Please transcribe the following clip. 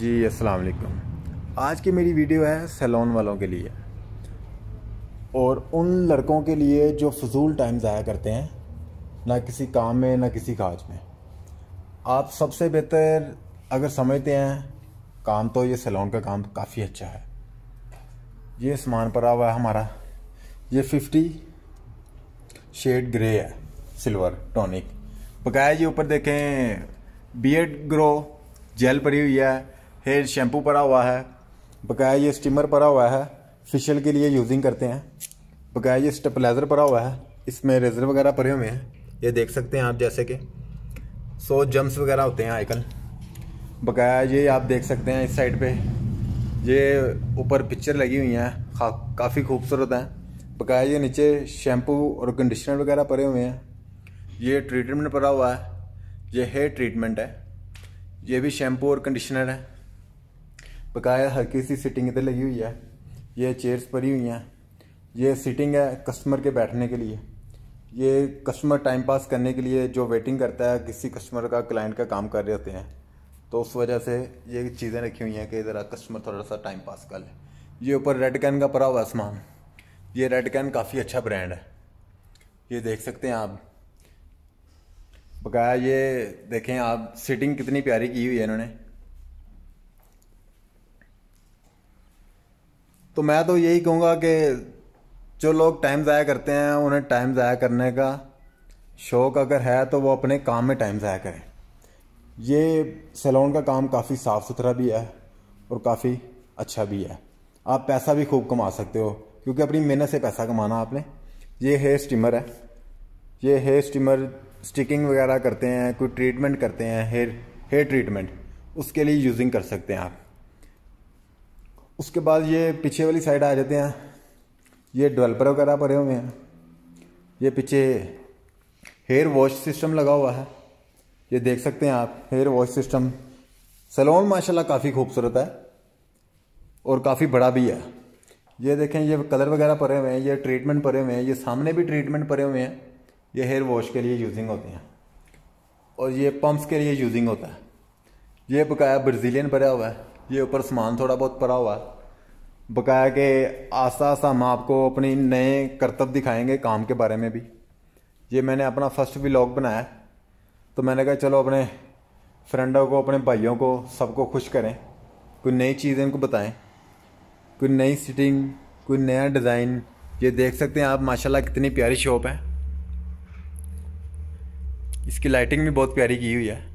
जी अस्सलाम वालेकुम आज की मेरी वीडियो है सैलून वालों के लिए और उन लड़कों के लिए जो फजूल टाइम ज़ाया करते हैं ना किसी काम में ना किसी काज में आप सबसे बेहतर अगर समझते हैं काम तो ये सैलून का काम काफ़ी अच्छा है ये सामान पड़ा हुआ है हमारा ये फिफ्टी शेड ग्रे है सिल्वर टॉनिक बकाया जी ऊपर देखें बियड ग्रो जेल पड़ी हुई है हेयर शैम्पू पड़ा हुआ है बकाया ये स्टीमर पड़ा हुआ है फेशियल के लिए यूजिंग करते हैं बकाया ये स्टेपलाइजर पड़ा हुआ है इसमें रेजर वगैरह पड़े हुए हैं ये देख सकते हैं आप जैसे कि सो जम्स वगैरह होते हैं आजकल बकाया ये आप देख सकते हैं इस साइड पे ये ऊपर पिक्चर लगी हुई हैं काफ़ी खूबसूरत हैं बकाया ये नीचे शैम्पू और कंडीशनर वगैरह पड़े हुए हैं ये ट्रीटमेंट पड़ा हुआ है ये हेयर ट्रीटमेंट है ये भी शैम्पू और कंडीशनर है बकाया हर किसी सीटिंग इधर लगी हुई है ये चेयर्स पड़ी हुई हैं ये सीटिंग है कस्टमर के बैठने के लिए ये कस्टमर टाइम पास करने के लिए जो वेटिंग करता है किसी कस्टमर का क्लाइंट का काम कर रहे होते हैं तो उस वजह से ये चीज़ें रखी हुई हैं कि ज़रा कस्टमर थोड़ा सा टाइम पास कर ले ये ऊपर रेड कैन का पड़ा हुआ सामान ये रेड कैन काफ़ी अच्छा ब्रांड है ये देख सकते हैं आप बकाया ये देखें आप सीटिंग कितनी प्यारी की हुई है इन्होंने तो मैं तो यही कहूँगा कि जो लोग टाइम ज़ाया करते हैं उन्हें टाइम ज़ाया करने का शौक़ अगर है तो वो अपने काम में टाइम ज़ाया करें ये सैलून का काम काफ़ी साफ़ सुथरा भी है और काफ़ी अच्छा भी है आप पैसा भी खूब कमा सकते हो क्योंकि अपनी मेहनत से पैसा कमाना आपने ये हेयर स्टीमर है ये हेयर स्टीमर स्टिकिंग वगैरह करते हैं कोई ट्रीटमेंट करते हैं हेयर हेयर ट्रीटमेंट उसके लिए यूजिंग कर सकते हैं आप उसके बाद ये पीछे वाली साइड आ जाते हैं ये डेवलपर वगैरह भरे हुए हैं ये पीछे हेयर वॉश सिस्टम लगा हुआ है ये देख सकते हैं आप हेयर वॉश सिस्टम सलोन माशाल्लाह काफ़ी खूबसूरत है और काफ़ी बड़ा भी है ये देखें ये कलर वगैरह पड़े हुए हैं ये ट्रीटमेंट पड़े हुए हैं ये सामने भी ट्रीटमेंट पड़े हुए हैं ये हेयर वॉश के लिए यूजिंग होते हैं और ये पम्प्स के लिए यूजिंग होता है ये बकाया ब्राज़ीलियन भरा हुआ है ये ऊपर सामान थोड़ा बहुत पड़ा हुआ है बकाया के आस्ता आस्ता हम आपको अपनी नए करतब दिखाएंगे काम के बारे में भी ये मैंने अपना फर्स्ट व्लॉग बनाया तो मैंने कहा चलो अपने फ्रेंडों को अपने भाइयों को सबको खुश करें कोई नई चीज़ें इनको बताएं कोई नई सिटिंग कोई नया डिज़ाइन ये देख सकते हैं आप माशाल्लाह कितनी प्यारी शॉप है इसकी लाइटिंग भी बहुत प्यारी की हुई है